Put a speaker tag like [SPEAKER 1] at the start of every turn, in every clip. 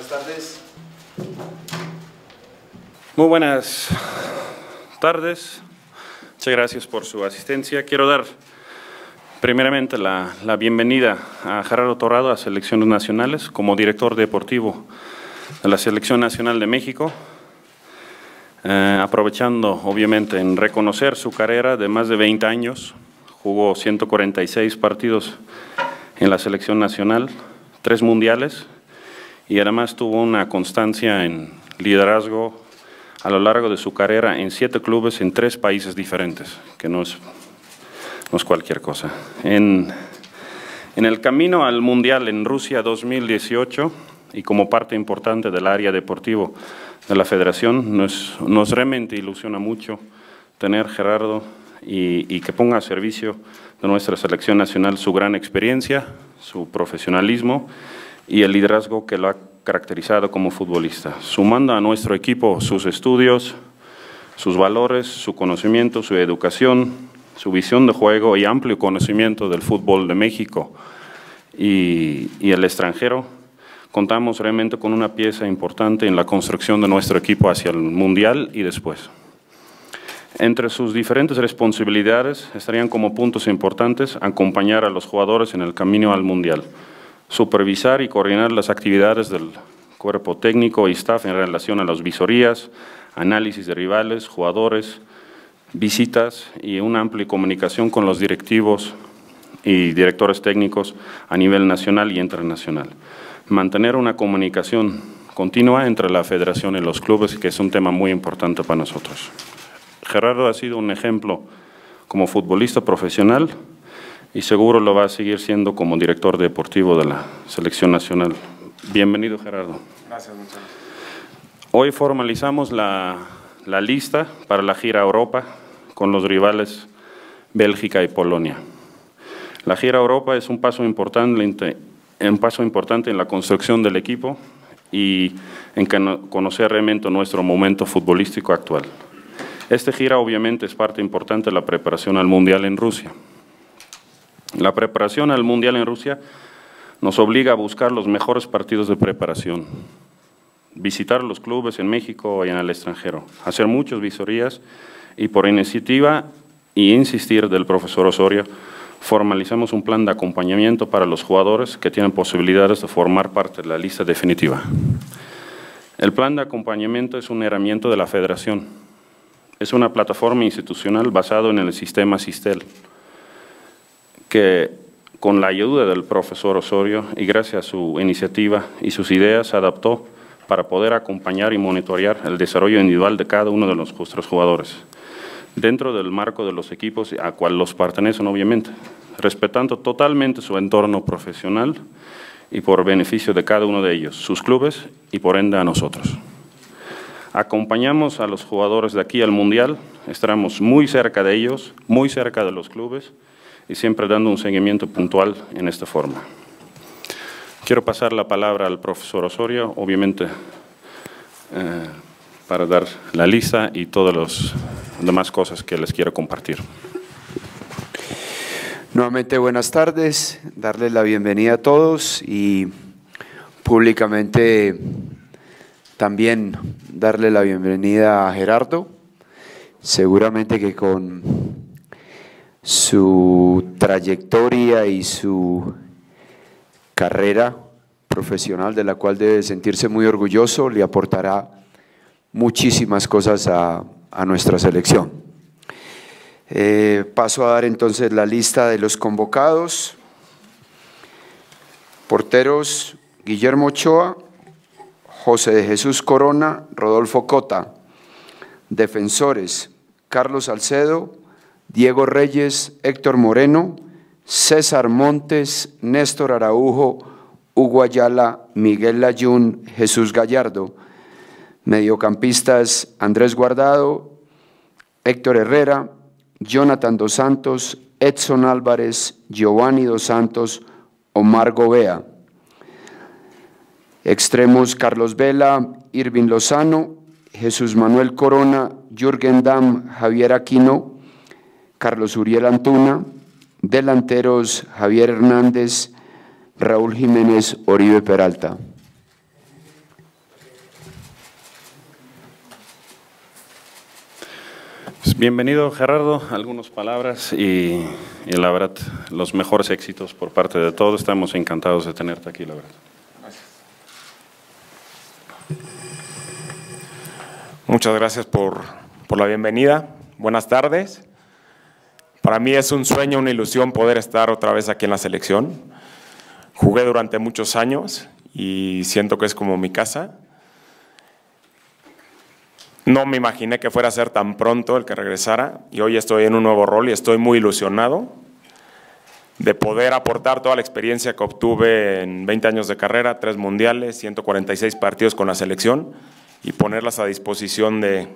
[SPEAKER 1] Buenas tardes.
[SPEAKER 2] Muy buenas tardes. Muchas gracias por su asistencia. Quiero dar primeramente la, la bienvenida a Gerardo Torrado a Selecciones Nacionales como director deportivo de la Selección Nacional de México. Eh, aprovechando obviamente en reconocer su carrera de más de 20 años, jugó 146 partidos en la selección nacional, tres mundiales, y además tuvo una constancia en liderazgo a lo largo de su carrera en siete clubes en tres países diferentes, que no es, cualquier cosa. En, en el camino al Mundial en Rusia 2018 y como parte importante del área deportivo de la federación, nos, nos realmente ilusiona mucho tener Gerardo y, y, que ponga a servicio de nuestra selección nacional su gran experiencia, su profesionalismo y el liderazgo que lo ha caracterizado como futbolista, sumando a nuestro equipo sus estudios, sus valores, su conocimiento, su educación, su visión de juego y amplio conocimiento del fútbol de México y, y el extranjero, contamos realmente con una pieza importante en la construcción de nuestro equipo hacia el Mundial y después. Entre sus diferentes responsabilidades estarían como puntos importantes acompañar a los jugadores en el camino al Mundial, supervisar y coordinar las actividades del cuerpo técnico y staff en relación a las visorías, análisis de rivales, jugadores, visitas y una amplia comunicación con los directivos y directores técnicos a nivel nacional y internacional. Mantener una comunicación continua entre la federación y los clubes, que es un tema muy importante para nosotros. Gerardo ha sido un ejemplo como futbolista profesional, y seguro lo va a seguir siendo como director deportivo de la selección nacional. Bienvenido, Gerardo.
[SPEAKER 1] Gracias, muchas gracias.
[SPEAKER 2] Hoy formalizamos la, lista para la gira Europa con los rivales Bélgica y Polonia. La gira Europa es un paso importante, paso importante en la construcción del equipo y en conocer realmente nuestro momento futbolístico actual. Esta gira obviamente es parte importante de la preparación al Mundial en Rusia. La preparación al Mundial en Rusia nos obliga a buscar los mejores partidos de preparación, visitar los clubes en México y en el extranjero, hacer muchas visorías y por iniciativa y insistir del profesor Osorio, formalizamos un plan de acompañamiento para los jugadores que tienen posibilidades de formar parte de la lista definitiva. El plan de acompañamiento es un herramienta de la federación. Es una plataforma institucional basada en el sistema SISTEL, que con la ayuda del profesor Osorio y gracias a su iniciativa y sus ideas se adaptó para poder acompañar y monitorear el desarrollo individual de cada uno de los, nuestros jugadores, dentro del marco de los equipos a cual los pertenecen obviamente, respetando totalmente su entorno profesional y por beneficio de cada uno de ellos, sus clubes y por ende a nosotros. Acompañamos a los jugadores de aquí al Mundial, estamos muy cerca de ellos, muy cerca de los clubes, y siempre dando un seguimiento puntual en esta forma. Quiero pasar la palabra al profesor Osorio, obviamente, eh, para dar la lista y todas las demás cosas que les quiero compartir. Nuevamente buenas tardes, darles la
[SPEAKER 3] bienvenida a todos y públicamente también darle la bienvenida a Gerardo. Seguramente que con su trayectoria y su carrera profesional, de la cual debe sentirse muy orgulloso, le aportará muchísimas cosas a, nuestra selección. Eh, paso a dar entonces la lista de los convocados. Porteros, Guillermo Ochoa, José de Jesús Corona, Rodolfo Cota. Defensores, Carlos Alcedo, Diego Reyes, Héctor Moreno, César Montes, Néstor Araujo, Hugo Ayala, Miguel Layún, Jesús Gallardo, mediocampistas Andrés Guardado, Héctor Herrera, Jonathan Dos Santos, Edson Álvarez, Giovanni Dos Santos, Omar Gobea. Extremos Carlos Vela, Irvin Lozano, Jesús Manuel Corona, Jürgen Damm, Javier Aquino, Carlos Uriel Antuna, delanteros Javier Hernández, Raúl Jiménez, Oribe Peralta.
[SPEAKER 2] Pues bienvenido Gerardo, algunas palabras y, la verdad los mejores éxitos por parte de todos. Estamos encantados de tenerte aquí, la verdad.
[SPEAKER 1] Muchas gracias por la bienvenida. Buenas tardes. Para mí es un sueño, una ilusión poder estar otra vez aquí en la selección. Jugué durante muchos años y siento que es como mi casa. No me imaginé que fuera a ser tan pronto el que regresara y hoy estoy en un nuevo rol y estoy muy ilusionado de poder aportar toda la experiencia que obtuve en 20 años de carrera, tres mundiales, 146 partidos con la selección y ponerlas a disposición de,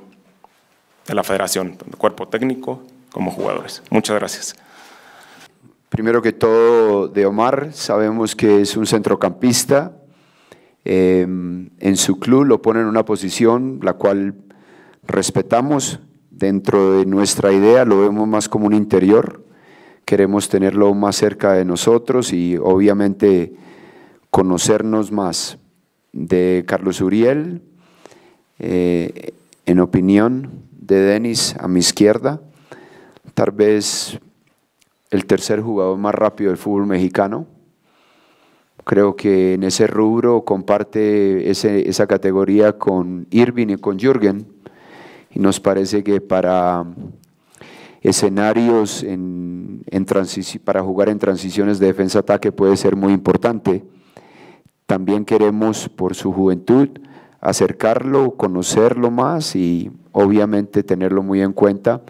[SPEAKER 1] la federación, del cuerpo técnico,
[SPEAKER 3] como jugadores. Muchas gracias. Primero que todo, de
[SPEAKER 1] Omar, sabemos
[SPEAKER 3] que es un centrocampista. Em, en su club lo pone en una posición la cual respetamos. Dentro de nuestra idea lo vemos más como un interior. Queremos tenerlo más cerca de nosotros y obviamente conocernos más. De Carlos Uriel, eh, en opinión de Denis a mi izquierda tal vez el tercer jugador más rápido del fútbol mexicano. Creo que en ese rubro comparte esa categoría con Irving y con Jürgen. Y nos parece que para escenarios en, para jugar en transiciones de defensa-ataque puede ser muy importante. También queremos, por su juventud, acercarlo, conocerlo más y obviamente tenerlo muy en cuenta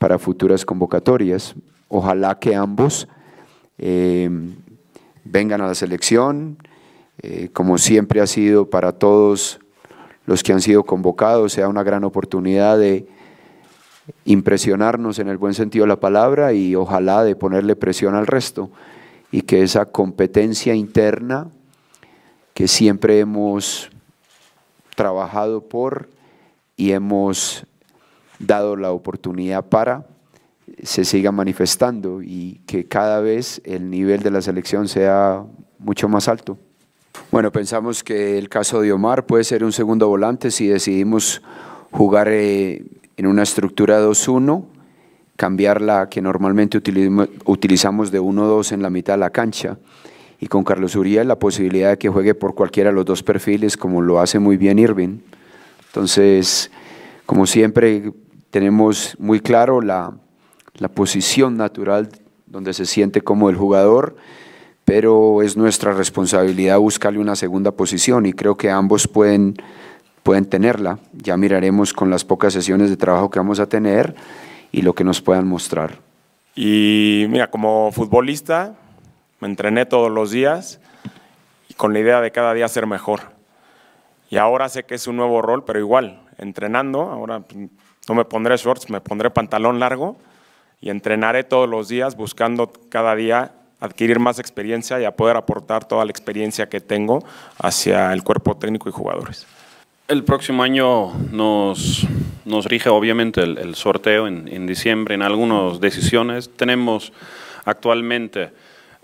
[SPEAKER 3] para futuras convocatorias. Ojalá que ambos eh, vengan a la selección, eh, como siempre ha sido para todos los que han sido convocados, sea una gran oportunidad de impresionarnos en el buen sentido de la palabra y ojalá de ponerle presión al resto y que esa competencia interna que siempre hemos trabajado por y hemos dado la oportunidad para se siga manifestando y que cada vez el nivel de la selección sea mucho más alto. Bueno, pensamos que el caso de Omar puede ser un segundo volante si decidimos jugar eh, en una estructura 2-1, cambiar la que normalmente utilizamos de 1-2 en la mitad de la cancha y con Carlos Uriel la posibilidad de que juegue por cualquiera de los dos perfiles como lo hace muy bien Irving. Entonces, como siempre, tenemos muy claro la, la posición natural donde se siente como el jugador, pero es nuestra responsabilidad buscarle una segunda posición y creo que ambos pueden, pueden tenerla. Ya miraremos con las pocas sesiones de trabajo que vamos a tener y lo que nos puedan
[SPEAKER 1] mostrar. Y mira, como futbolista me entrené todos los días con la idea de cada día ser mejor. Y ahora sé que es un nuevo rol, pero igual, entrenando, ahora no me pondré shorts, me pondré pantalón largo y entrenaré todos los días buscando cada día adquirir más experiencia y a poder
[SPEAKER 2] aportar toda la experiencia que tengo
[SPEAKER 1] hacia el cuerpo técnico y jugadores.
[SPEAKER 2] El próximo año nos, nos rige obviamente el, sorteo en, en, diciembre en algunas decisiones. Tenemos actualmente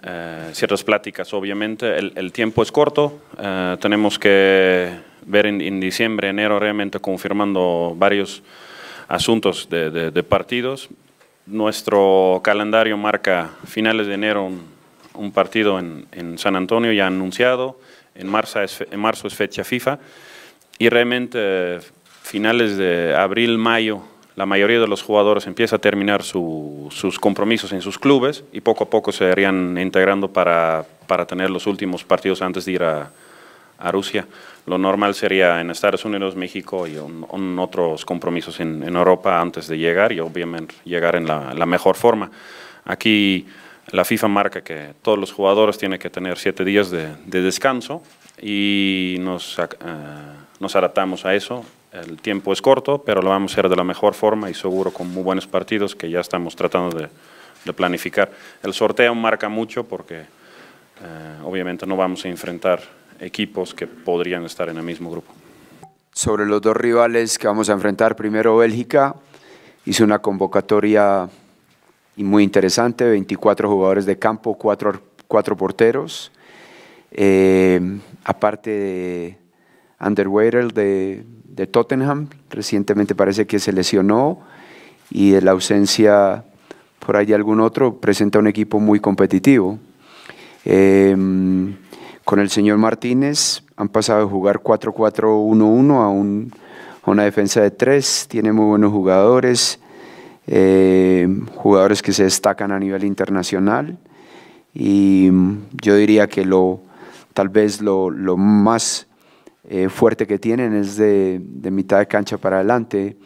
[SPEAKER 2] eh, ciertas pláticas, obviamente. El, tiempo es corto, eh, tenemos que ver en, en, diciembre, enero realmente confirmando varios asuntos de, partidos. Nuestro calendario marca finales de enero un, partido en, San Antonio ya anunciado, en marzo es, fecha FIFA y realmente finales de abril, mayo, la mayoría de los jugadores empieza a terminar sus compromisos en sus clubes y poco a poco se irían integrando para tener los últimos partidos antes de ir a, a Rusia. Lo normal sería en Estados Unidos, México y otros compromisos en, Europa antes de llegar y obviamente llegar en la, mejor forma. Aquí la FIFA marca que todos los jugadores tienen que tener siete días de, descanso y eh, nos, adaptamos a eso. El tiempo es corto, pero lo vamos a hacer de la mejor forma y seguro con muy buenos partidos que ya estamos tratando de, planificar. El sorteo marca mucho porque eh, obviamente no vamos a enfrentar equipos que podrían estar en el mismo grupo. Sobre
[SPEAKER 3] los dos rivales que vamos a enfrentar, primero Bélgica, hizo una convocatoria muy interesante, 24 jugadores de campo, 4, porteros, eh, aparte de Underweirel de, de Tottenham, recientemente parece que se lesionó, y de la ausencia por ahí algún otro, presenta un equipo muy competitivo. Eh, con el señor Martínez han pasado de jugar 4-4-1-1 a, un, una defensa de 3, tiene muy buenos jugadores, eh, jugadores que se destacan a nivel internacional y mm, yo diría que lo, tal vez lo, más eh, fuerte que tienen es de, mitad de cancha para adelante,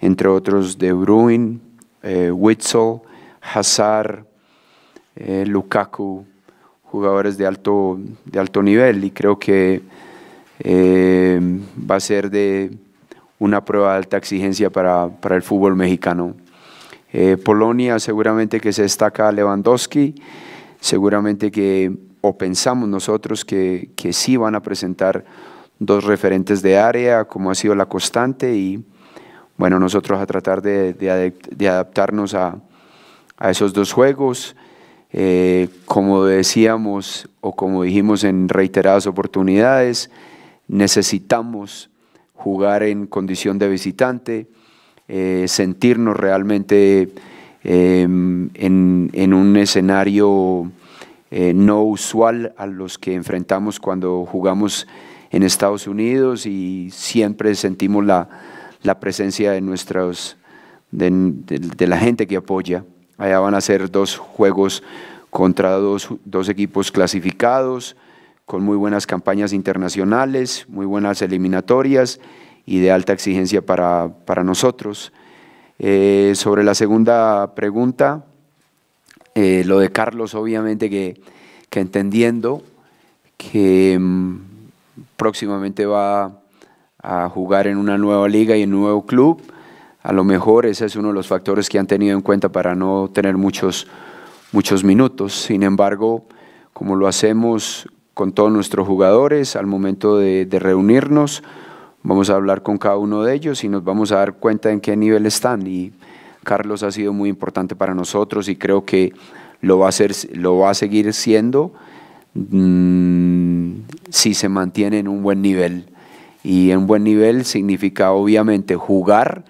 [SPEAKER 3] entre otros De Bruyne, eh, Witzel, Hazard, eh, Lukaku, jugadores de alto, de alto nivel y creo que eh, va a ser de una prueba de alta exigencia para, el fútbol mexicano. Eh, Polonia seguramente que se destaca Lewandowski, seguramente que, o pensamos nosotros que, sí van a presentar dos referentes de área, como ha sido la constante, y bueno, nosotros a tratar de, adaptarnos a, a esos dos juegos. Eh, como decíamos o como dijimos en reiteradas oportunidades, necesitamos jugar en condición de visitante, eh, sentirnos realmente em, en, un escenario eh, no usual a los que enfrentamos cuando jugamos en Estados Unidos y siempre sentimos la, presencia de, nuestros, de la gente que apoya. Allá van a ser dos juegos contra dos, equipos clasificados, con muy buenas campañas internacionales, muy buenas eliminatorias y de alta exigencia para, nosotros. Eh, sobre la segunda pregunta, eh, lo de Carlos, obviamente que, entendiendo que mm, próximamente va a jugar en una nueva liga y en un nuevo club, a lo mejor ese es uno de los factores que han tenido en cuenta para no tener muchos, muchos minutos. Sin embargo, como lo hacemos con todos nuestros jugadores, al momento de, reunirnos, vamos a hablar con cada uno de ellos y nos vamos a dar cuenta en qué nivel están. Y Carlos ha sido muy importante para nosotros y creo que lo va a, ser, lo va a seguir siendo mm, si se mantiene en un buen nivel. Y en buen nivel significa obviamente jugar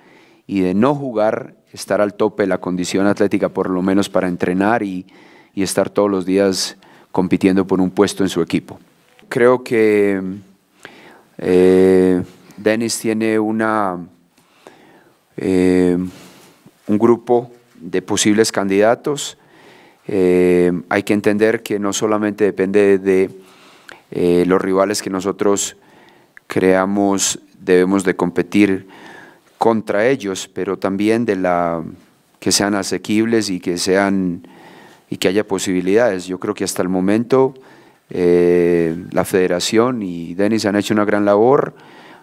[SPEAKER 3] y de no jugar, estar al tope de la condición atlética por lo menos para entrenar y, estar todos los días compitiendo por un puesto en su equipo. Creo que eh, Dennis tiene una, eh, un grupo de posibles candidatos. Eh, hay que entender que no solamente depende de los rivales que nosotros creamos, debemos de competir contra ellos, pero también de la que sean asequibles y que sean y que haya posibilidades. Yo creo que hasta el momento eh, la Federación y Denis han hecho una gran labor,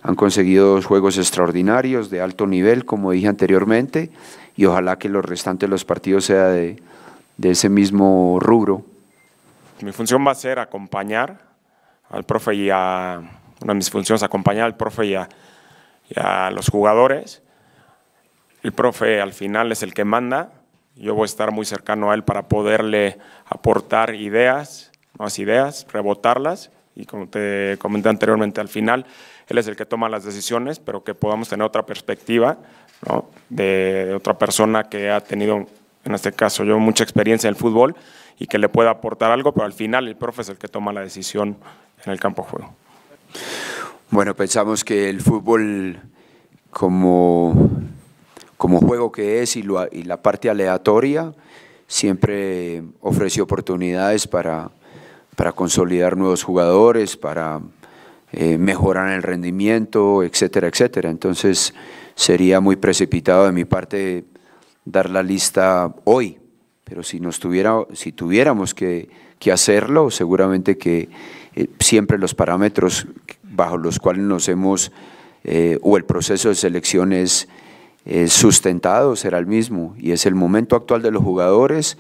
[SPEAKER 3] han conseguido juegos extraordinarios de alto nivel, como dije anteriormente, y ojalá que los restantes de los partidos sea de, de ese mismo rubro.
[SPEAKER 1] Mi función va a ser acompañar al profe y a, una de mis funciones, acompañar al profe y a, y a los jugadores. El profe al final es el que manda. Yo voy a estar muy cercano a él para poderle aportar ideas, más ideas, rebotarlas. Y como te comenté anteriormente, al final él es el que toma las decisiones, pero que podamos tener otra perspectiva de, de otra persona que ha tenido, en este caso yo, mucha experiencia en el fútbol y que le pueda aportar algo, pero al final el profe es el que toma la decisión en el campo de juego. Bueno, pensamos que el fútbol
[SPEAKER 3] como, como juego que es y, y, la parte aleatoria siempre ofrece oportunidades para, para consolidar nuevos jugadores, para eh, mejorar el rendimiento, etcétera, etcétera. Entonces sería muy precipitado de mi parte dar la lista hoy, pero si, nos si tuviéramos que hacerlo, seguramente que eh, siempre los parámetros bajo los cuales nos hemos, eh, o el proceso de selección es sustentado, será el mismo, y es el momento actual de los jugadores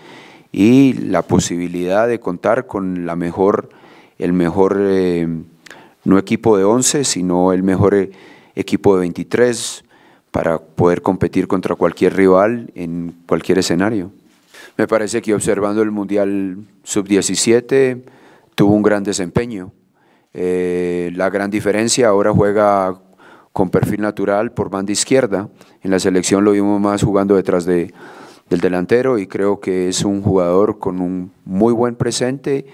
[SPEAKER 3] y la posibilidad de contar con la mejor, el mejor, eh, no equipo de 11, sino el mejor equipo de 23 para poder competir contra cualquier rival en cualquier escenario. Me parece que observando el Mundial Sub-17, tuvo un gran desempeño. Eh, la gran diferencia, ahora juega con perfil natural por banda izquierda. En la selección lo vimos más jugando detrás de, del delantero y creo que es un jugador con un muy buen presente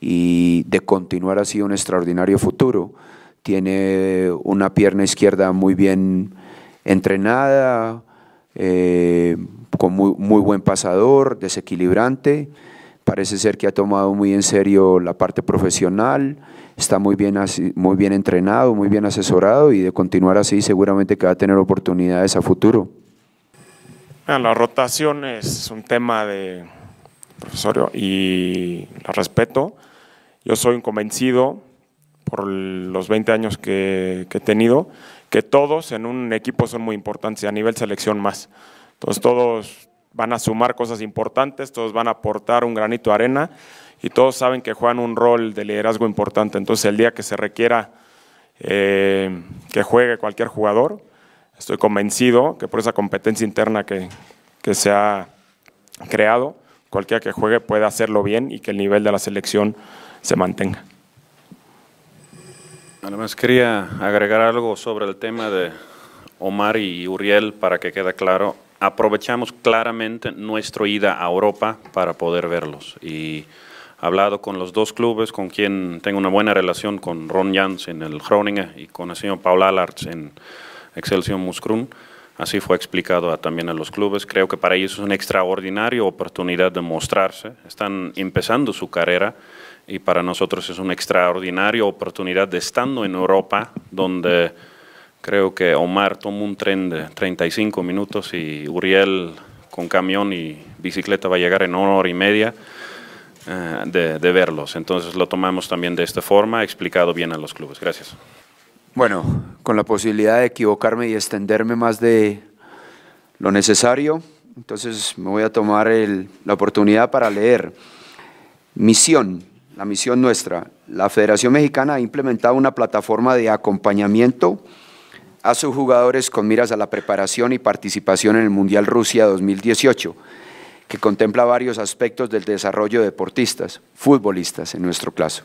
[SPEAKER 3] y de continuar así un extraordinario futuro. Tiene una pierna izquierda muy bien entrenada, eh, con muy, muy buen pasador, desequilibrante. Parece ser que ha tomado muy en serio la parte profesional, está muy bien, muy bien entrenado, muy bien asesorado y de continuar así seguramente que va a tener oportunidades a futuro.
[SPEAKER 1] La rotación es un tema de profesorio y la respeto. Yo soy convencido por los 20 años que, he tenido, que todos en un equipo son muy importantes, a nivel selección más. Entonces todos van a sumar cosas importantes, todos van a aportar un granito de arena y todos saben que juegan un rol de liderazgo importante. Entonces el día que se requiera eh, que juegue cualquier jugador, estoy convencido que por esa competencia interna que, que se ha creado, cualquiera que juegue puede hacerlo bien y que el nivel de la selección se mantenga.
[SPEAKER 2] Además quería agregar algo sobre el tema de Omar y Uriel para que quede claro aprovechamos claramente nuestra ida a Europa para poder verlos. Y he hablado con los dos clubes, con quien tengo una buena relación, con Ron Jans en el Groningen y con el señor Paul Allard en Excelsior Muscrun. Así fue explicado también a los clubes. Creo que para ellos es una extraordinaria oportunidad de mostrarse. Están empezando su carrera y para nosotros es una extraordinaria oportunidad de estando en Europa, donde Creo que Omar tomó un tren de 35 minutos y Uriel con camión y bicicleta va a llegar en una hora y media eh, de, verlos. Entonces lo tomamos también de esta forma, explicado bien a los clubes. Gracias.
[SPEAKER 3] Bueno, con la posibilidad de equivocarme y extenderme más de lo necesario, entonces me voy a tomar la oportunidad para leer. Misión, la misión nuestra. La Federación Mexicana ha implementado una plataforma de acompañamiento a sus jugadores con miras a la preparación y participación en el Mundial Rusia 2018, que contempla varios aspectos del desarrollo de deportistas, futbolistas en nuestro caso,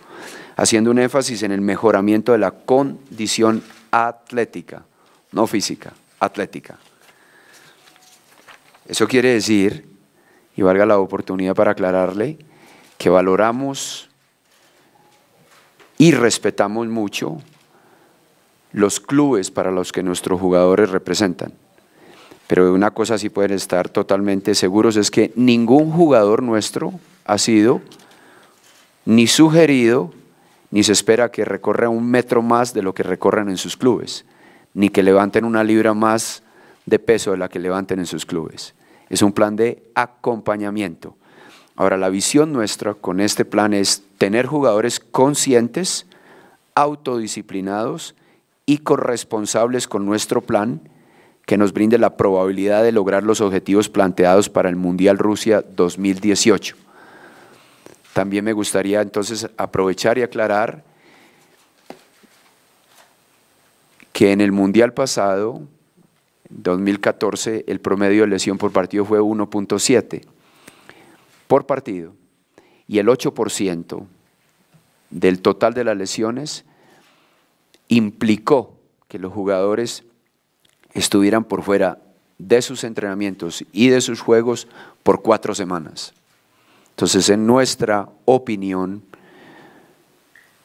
[SPEAKER 3] haciendo un énfasis en el mejoramiento de la condición atlética, no física, atlética. Eso quiere decir, y valga la oportunidad para aclararle, que valoramos y respetamos mucho los clubes para los que nuestros jugadores representan. Pero una cosa sí pueden estar totalmente seguros es que ningún jugador nuestro ha sido ni sugerido, ni se espera que recorra un metro más de lo que recorren en sus clubes, ni que levanten una libra más de peso de la que levanten en sus clubes. Es un plan de acompañamiento. Ahora, la visión nuestra con este plan es tener jugadores conscientes, autodisciplinados y corresponsables con nuestro plan que nos brinde la probabilidad de lograr los objetivos planteados para el Mundial Rusia 2018. También me gustaría entonces aprovechar y aclarar que en el Mundial pasado, 2014, el promedio de lesión por partido fue 1.7 por partido y el 8% del total de las lesiones implicó que los jugadores estuvieran por fuera de sus entrenamientos y de sus juegos por cuatro semanas. Entonces, en nuestra opinión,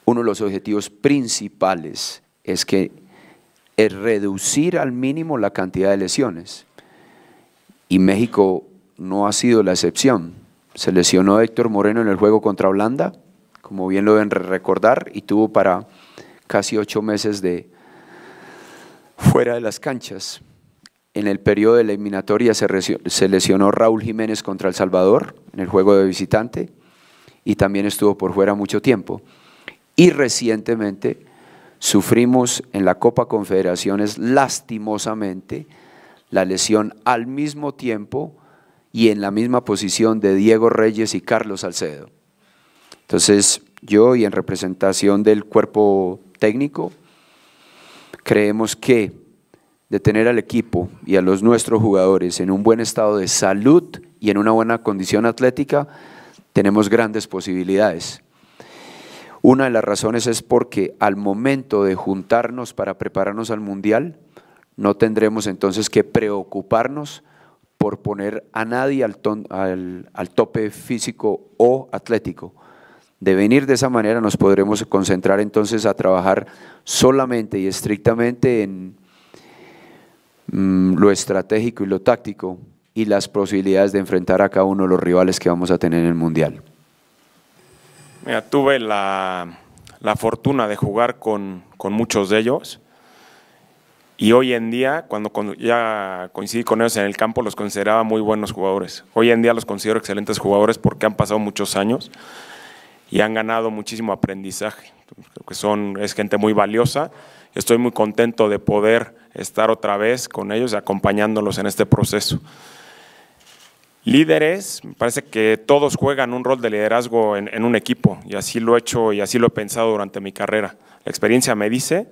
[SPEAKER 3] uno de los objetivos principales es que es reducir al mínimo la cantidad de lesiones. Y México no ha sido la excepción. Se lesionó Héctor Moreno en el juego contra Holanda, como bien lo deben recordar, y tuvo para casi ocho meses de fuera de las canchas. En el periodo de la eliminatoria se, lesionó Raúl Jiménez contra El Salvador en el juego de visitante y también estuvo por fuera mucho tiempo. Y recientemente sufrimos en la Copa Confederaciones lastimosamente la lesión al mismo tiempo y en la misma posición de Diego Reyes y Carlos Salcedo. Entonces, yo y en representación del cuerpo técnico, creemos que de tener al equipo y a los nuestros jugadores en un buen estado de salud y en una buena condición atlética, tenemos grandes posibilidades. Una de las razones es porque al momento de juntarnos para prepararnos al Mundial, no tendremos entonces que preocuparnos por poner a nadie al, al tope físico o atlético. De venir de esa manera nos podremos concentrar entonces a trabajar solamente y estrictamente en mm, lo estratégico y lo táctico y las posibilidades de enfrentar a cada uno de los rivales que vamos a tener en el Mundial.
[SPEAKER 1] Mira, tuve la, la fortuna de jugar con, con muchos de ellos. Y hoy en día, cuando ya coincidí con ellos en el campo, los consideraba muy buenos jugadores. Hoy en día los considero excelentes jugadores porque han pasado muchos años y han ganado muchísimo aprendizaje. Creo que son, es gente muy valiosa. Estoy muy contento de poder estar otra vez con ellos, acompañándolos en este proceso. Líderes, me parece que todos juegan un rol de liderazgo en un equipo y así lo he hecho y así lo he pensado durante mi carrera. La experiencia me dice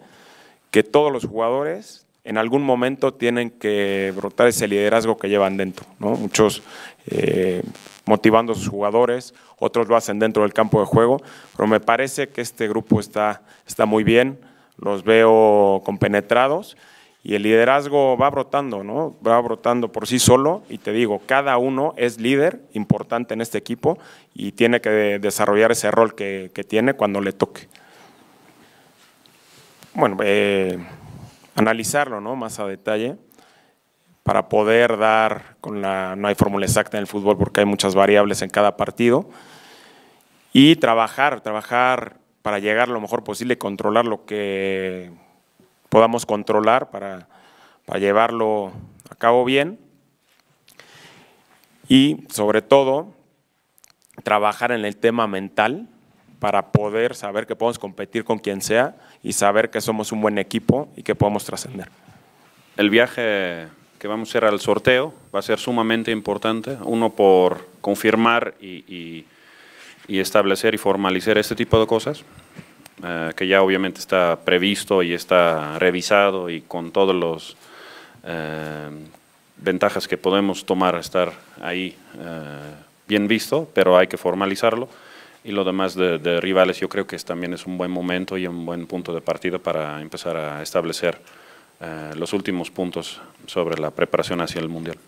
[SPEAKER 1] que todos los jugadores en algún momento tienen que brotar ese liderazgo que llevan dentro, Muchos eh, motivando a sus jugadores, otros lo hacen dentro del campo de juego, pero me parece que este grupo está, está muy bien, los veo compenetrados y el liderazgo va brotando, ¿no? Va brotando por sí solo y te digo, cada uno es líder importante en este equipo y tiene que desarrollar ese rol que, que tiene cuando le toque. Bueno, eh, analizarlo más a detalle para poder dar, con la, no hay fórmula exacta en el fútbol porque hay muchas variables en cada partido, y trabajar, trabajar para llegar lo mejor posible, controlar lo que podamos controlar para, para llevarlo a cabo bien y sobre todo trabajar en el tema mental para poder saber que podemos competir con quien sea y saber que somos un buen equipo y que podemos trascender.
[SPEAKER 2] El viaje que vamos a hacer al sorteo va a ser sumamente importante, uno por confirmar y, establecer y formalizar este tipo de cosas, eh, que ya obviamente está previsto y está revisado y con todos los eh, ventajas que podemos tomar estar ahí eh, bien visto, pero hay que formalizarlo y lo demás de, rivales yo creo que también es un buen momento y un buen punto de partida para empezar a establecer eh, los últimos puntos sobre la preparación hacia el Mundial.